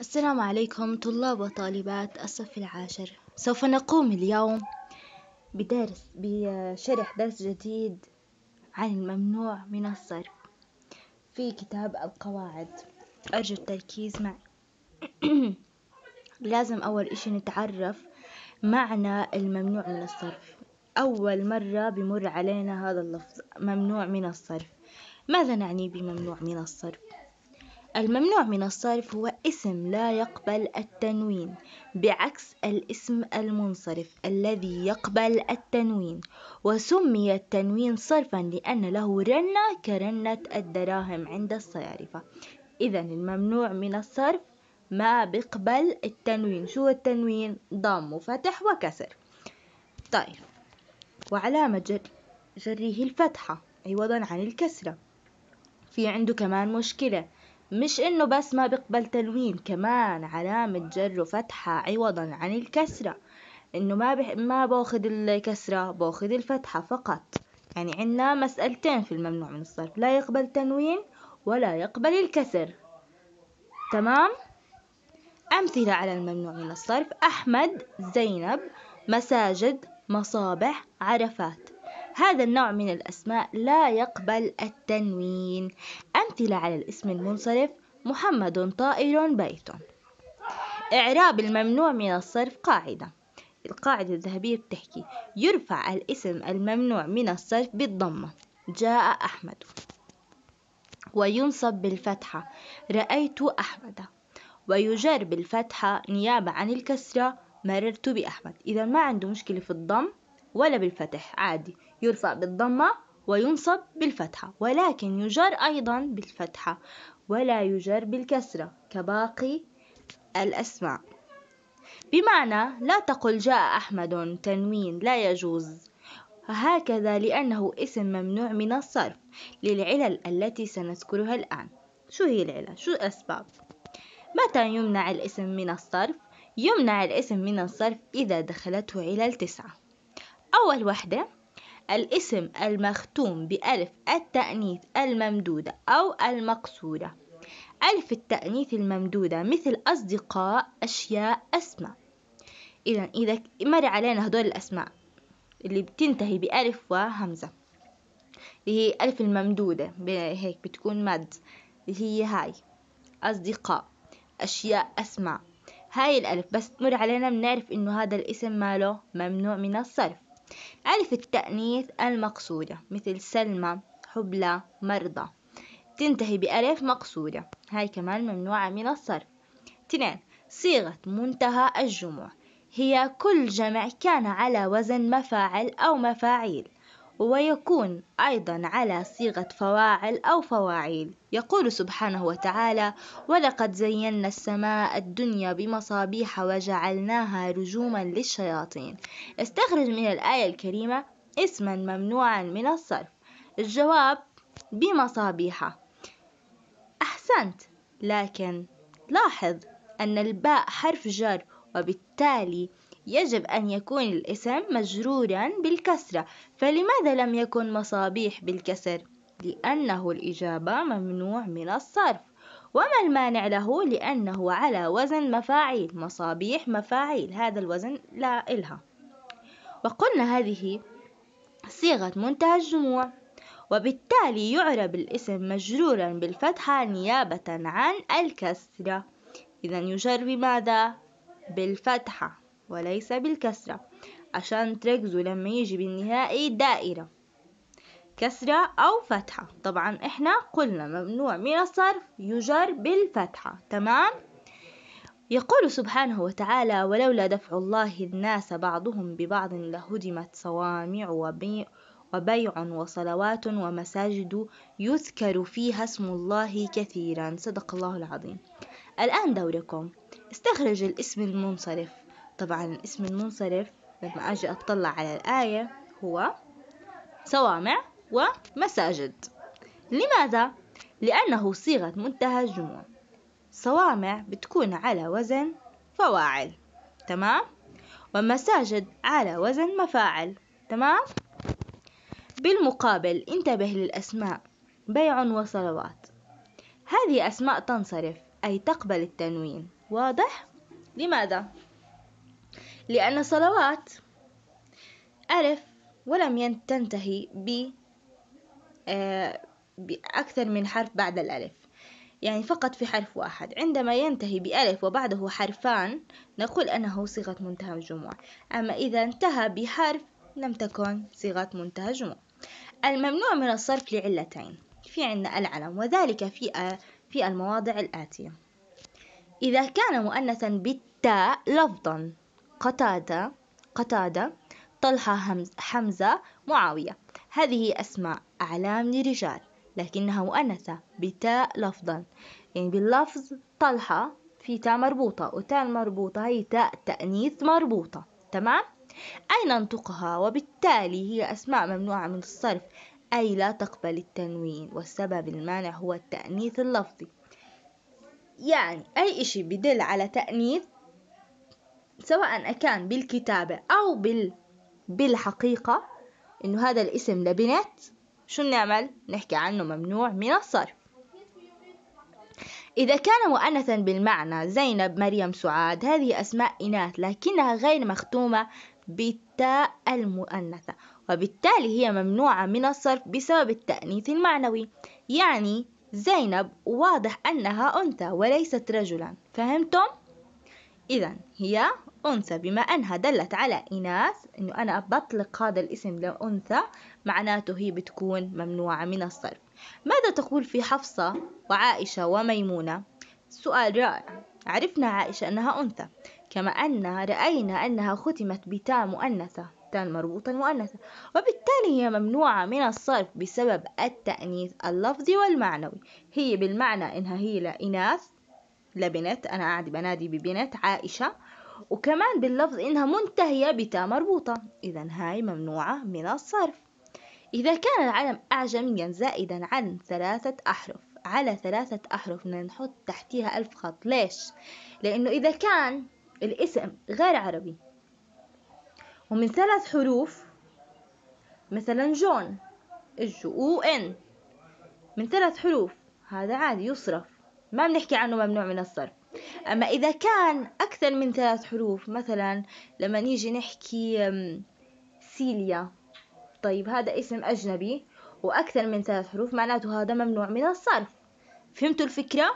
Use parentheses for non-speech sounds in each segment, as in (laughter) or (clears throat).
السلام عليكم طلاب وطالبات الصف العاشر سوف نقوم اليوم بدرس بشرح درس جديد عن الممنوع من الصرف في كتاب القواعد أرجو التركيز معي (clears throat) لازم أول إشي نتعرف معنى الممنوع من الصرف أول مرة بمر علينا هذا اللفظ ممنوع من الصرف ماذا نعني بممنوع من الصرف الممنوع من الصرف هو اسم لا يقبل التنوين بعكس الاسم المنصرف الذي يقبل التنوين وسمي التنوين صرفا لأن له رنة كرنة الدراهم عند الصيارفة إذا الممنوع من الصرف ما بقبل التنوين شو التنوين ضم وفتح وكسر طيب وعلامة جر جريه الفتحة عوضا عن الكسرة في عنده كمان مشكلة مش إنه بس ما بيقبل تنوين كمان علامة جر وفتحة عوضا عن الكسرة إنه ما بح... ما باخد الكسرة باخد الفتحة فقط يعني عنا مسألتين في الممنوع من الصرف لا يقبل تنوين ولا يقبل الكسر تمام أمثلة على الممنوع من الصرف أحمد زينب مساجد مصابح عرفات هذا النوع من الأسماء لا يقبل التنوين أمثلة على الاسم المنصرف محمد طائر بيت إعراب الممنوع من الصرف قاعدة القاعدة الذهبية بتحكي يرفع الاسم الممنوع من الصرف بالضمة جاء أحمد وينصب بالفتحة رأيت أحمد ويجر بالفتحة نيابة عن الكسرة مررت بأحمد إذا ما عنده مشكلة في الضم ولا بالفتح عادي يرفع بالضمة وينصب بالفتحة ولكن يجر أيضا بالفتحة ولا يجر بالكسرة كباقي الأسماء بمعنى لا تقل جاء أحمد تنوين لا يجوز هكذا لأنه اسم ممنوع من الصرف للعلل التي سنذكرها الآن شو هي العلل؟ شو الأسباب؟ متى يمنع الاسم من الصرف؟ يمنع الاسم من الصرف إذا دخلته علل تسعة أول وحدة الاسم المختوم بألف التأنيث الممدودة أو المقصورة ألف التأنيث الممدودة مثل أصدقاء أشياء أسماء إذا إذا مر علينا هدول الأسماء اللي بتنتهي بألف وهمزة اللي هي ألف الممدودة هيك بتكون مد اللي هي هاي أصدقاء أشياء أسماء هاي الألف بس تمر علينا بنعرف إنه هذا الاسم ماله ممنوع من الصرف ألف التأنيث المقصودة مثل سلمى حبلى مرضى تنتهي بألف مقصودة هاي كمان ممنوعة من الصرف تنين صيغة منتهى الجموع هي كل جمع كان على وزن مفاعل أو مفاعيل ويكون أيضا على صيغة فواعل أو فواعيل يقول سبحانه وتعالى ولقد زينا السماء الدنيا بمصابيح وجعلناها رجوما للشياطين استخرج من الآية الكريمة اسما ممنوعا من الصرف الجواب بمصابيح أحسنت لكن لاحظ أن الباء حرف جر وبالتالي يجب أن يكون الاسم مجرورا بالكسرة فلماذا لم يكن مصابيح بالكسر؟ لأنه الإجابة ممنوع من الصرف وما المانع له لأنه على وزن مفاعيل مصابيح مفاعيل هذا الوزن لا إلها وقلنا هذه صيغة منتهى الجموع وبالتالي يعرب الاسم مجرورا بالفتحة نيابة عن الكسرة إذا يجر بماذا؟ بالفتحة وليس بالكسرة عشان تركزوا لما يجي بالنهائي دائرة كسرة أو فتحة طبعا إحنا قلنا ممنوع من الصرف يجر بالفتحة تمام يقول سبحانه وتعالى ولولا دفع الله الناس بعضهم ببعض لهدمت صوامع وبيع وبيع وصلوات ومساجد يذكر فيها اسم الله كثيرا صدق الله العظيم الآن دوركم استخرج الاسم المنصرف طبعا الاسم المنصرف لما أجي أطلع على الآية هو صوامع ومساجد لماذا؟ لأنه صيغة منتهى الجموع صوامع بتكون على وزن فواعل تمام؟ ومساجد على وزن مفاعل تمام؟ بالمقابل انتبه للأسماء بيع وصلوات هذه أسماء تنصرف أي تقبل التنوين واضح؟ لماذا؟ لأن صلوات ألف ولم تنتهي ب آه، بأكثر من حرف بعد الألف يعني فقط في حرف واحد عندما ينتهي بألف وبعده حرفان نقول أنه صيغة منتهى الجموع أما إذا انتهى بحرف لم تكن صيغة منتهى الجموع الممنوع من الصرف لعلتين في عندنا العلم وذلك في آه، في المواضع الآتية إذا كان مؤنثا بالتاء لفظا قتادة قتادة طلحة حمزة معاوية هذه أسماء أعلام لرجال لكنها مؤنثة بتاء لفظا يعني باللفظ طلحة في تاء مربوطة وتاء مربوطة هي تاء تأنيث مربوطة تمام أين أنطقها وبالتالي هي أسماء ممنوعة من الصرف أي لا تقبل التنوين والسبب المانع هو التأنيث اللفظي يعني أي إشي بدل على تأنيث سواء كان بالكتابة أو بال بالحقيقة إنه هذا الاسم لبنت شو بنعمل؟ نحكي عنه ممنوع من الصرف إذا كان مؤنثا بالمعنى زينب مريم سعاد هذه أسماء إناث لكنها غير مختومة بالتاء المؤنثة وبالتالي هي ممنوعة من الصرف بسبب التأنيث المعنوي يعني زينب واضح أنها أنثى وليست رجلا فهمتم؟ إذا هي أنثى بما أنها دلت على إناث إنه أنا بطلق هذا الاسم لأنثى معناته هي بتكون ممنوعة من الصرف ماذا تقول في حفصة وعائشة وميمونة؟ سؤال رائع عرفنا عائشة أنها أنثى كما أنها رأينا أنها ختمت بتاء مؤنثة تاء مربوطة مؤنثة وبالتالي هي ممنوعة من الصرف بسبب التأنيث اللفظي والمعنوي هي بالمعنى إنها هي لإناث لبنت أنا قاعدة بنادي ببنت عائشة وكمان باللفظ إنها منتهية بتاء مربوطة إذا هاي ممنوعة من الصرف إذا كان العلم أعجميا زائدا عن ثلاثة أحرف على ثلاثة أحرف نحط تحتيها ألف خط ليش؟ لأنه إذا كان الاسم غير عربي ومن ثلاث حروف مثلا جون الجو او ان من ثلاث حروف هذا عادي يصرف ما بنحكي عنه ممنوع من الصرف أما إذا كان أكثر من ثلاث حروف مثلا لما نيجي نحكي سيليا طيب هذا اسم أجنبي وأكثر من ثلاث حروف معناته هذا ممنوع من الصرف فهمتوا الفكرة؟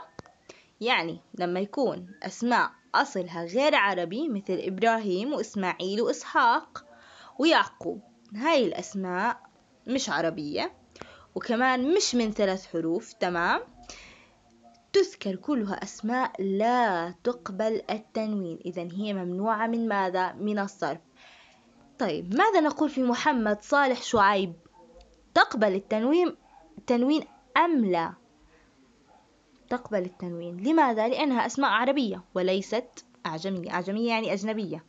يعني لما يكون أسماء أصلها غير عربي مثل إبراهيم وإسماعيل وإسحاق ويعقوب هاي الأسماء مش عربية وكمان مش من ثلاث حروف تمام؟ تذكر كلها أسماء لا تقبل التنوين إذا هي ممنوعة من ماذا؟ من الصرف طيب ماذا نقول في محمد صالح شعيب تقبل التنوين التنوين أم لا تقبل التنوين لماذا؟ لأنها أسماء عربية وليست أعجمية أعجمية يعني أجنبية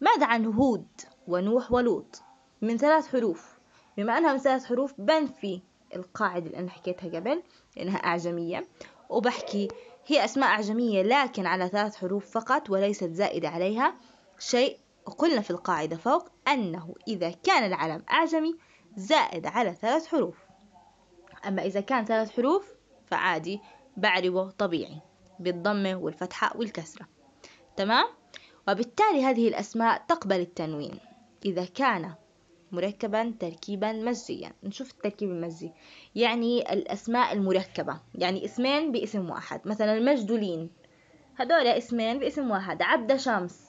ماذا عن هود ونوح ولوط من ثلاث حروف بما أنها من ثلاث حروف بنفي القاعدة اللي أنا حكيتها قبل لأنها أعجمية وبحكي هي أسماء أعجمية لكن على ثلاث حروف فقط وليست زائدة عليها شيء وقلنا في القاعدة فوق أنه إذا كان العلم أعجمي زائد على ثلاث حروف أما إذا كان ثلاث حروف فعادي بعربه طبيعي بالضمة والفتحة والكسرة تمام؟ وبالتالي هذه الأسماء تقبل التنوين إذا كان مركبا تركيبا مزجيا نشوف التركيب المزجي يعني الأسماء المركبة يعني اسمين باسم واحد مثلا المجدولين هدول اسمين باسم واحد عبد شمس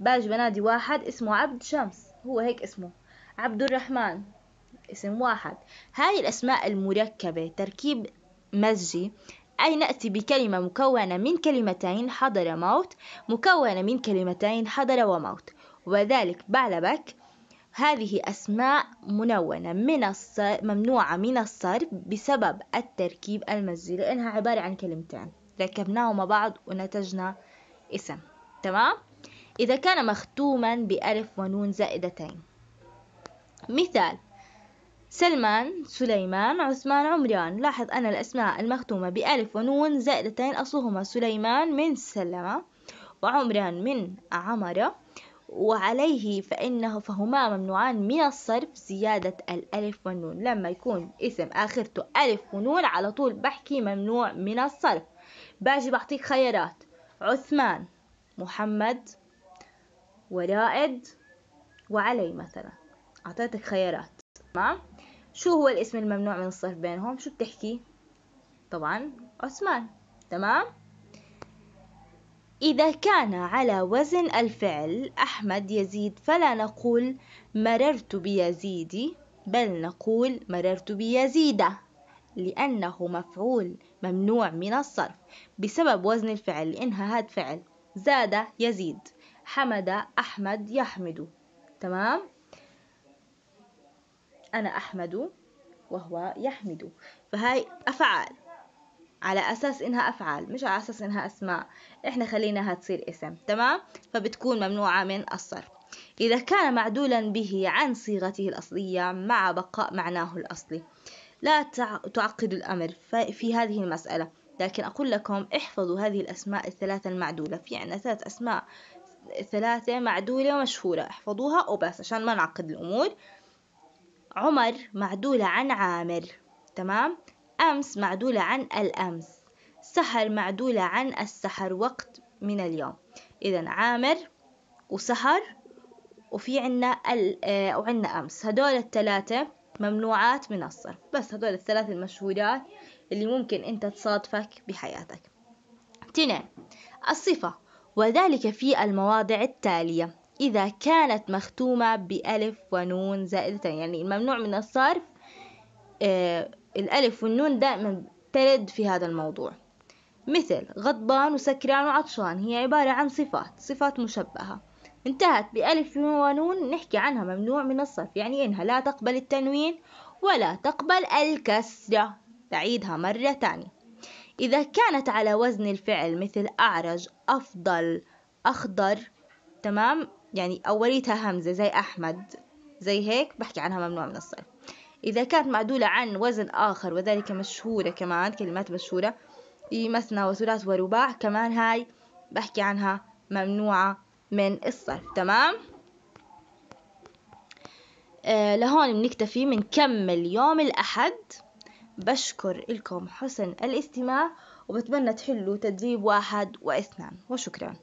باج بنادي واحد اسمه عبد شمس هو هيك اسمه عبد الرحمن اسم واحد هاي الأسماء المركبة تركيب مزجي أي نأتي بكلمة مكونة من كلمتين حضر موت مكونة من كلمتين حضر وموت وذلك بعلبك هذه أسماء منونة من الصرف ممنوعة من الصرف بسبب التركيب المزجي لأنها عبارة عن كلمتين ركبناهما مع بعض ونتجنا اسم تمام إذا كان مختوما بألف ونون زائدتين مثال سلمان سليمان عثمان عمران لاحظ أن الأسماء المختومة بألف ونون زائدتين أصلهما سليمان من سلمة وعمران من عمرة وعليه فإنه فهما ممنوعان من الصرف زيادة الألف والنون لما يكون اسم آخرته ألف ونون على طول بحكي ممنوع من الصرف باجي بعطيك خيارات عثمان محمد ورائد وعلي مثلا أعطيتك خيارات تمام شو هو الاسم الممنوع من الصرف بينهم شو بتحكي طبعا عثمان تمام إذا كان على وزن الفعل أحمد يزيد فلا نقول مررت بيزيد بل نقول مررت بيزيدة لأنه مفعول ممنوع من الصرف بسبب وزن الفعل لأنها هاد فعل زاد يزيد حمد أحمد يحمد تمام أنا أحمد وهو يحمد فهاي أفعال على أساس إنها أفعال مش على أساس إنها أسماء إحنا خليناها تصير اسم تمام فبتكون ممنوعة من الصرف إذا كان معدولا به عن صيغته الأصلية مع بقاء معناه الأصلي لا تعقد الأمر في هذه المسألة لكن أقول لكم احفظوا هذه الأسماء الثلاثة المعدولة في عنا ثلاث أسماء ثلاثة معدولة ومشهورة احفظوها وبس عشان ما نعقد الأمور عمر معدولة عن عامر تمام أمس معدولة عن الأمس سحر معدولة عن السحر وقت من اليوم إذا عامر وسحر وفي عنا ال آه، وعنا أمس هدول الثلاثة ممنوعات من الصرف بس هدول الثلاث المشهورات اللي ممكن أنت تصادفك بحياتك تنين الصفة وذلك في المواضع التالية إذا كانت مختومة بألف ونون زائدة يعني الممنوع من الصرف آه، الألف والنون دائما ترد في هذا الموضوع مثل غضبان وسكران وعطشان هي عبارة عن صفات صفات مشبهة انتهت بألف ونون نحكي عنها ممنوع من الصرف يعني إنها لا تقبل التنوين ولا تقبل الكسرة تعيدها مرة تانية إذا كانت على وزن الفعل مثل أعرج أفضل أخضر تمام يعني أوليتها همزة زي أحمد زي هيك بحكي عنها ممنوع من الصرف إذا كانت معدولة عن وزن آخر وذلك مشهورة كمان كلمات مشهورة مثنى وثلاث ورباع كمان هاي بحكي عنها ممنوعة من الصرف تمام آه لهون بنكتفي بنكمل يوم الأحد بشكر لكم حسن الاستماع وبتمنى تحلوا تدريب واحد واثنان وشكرا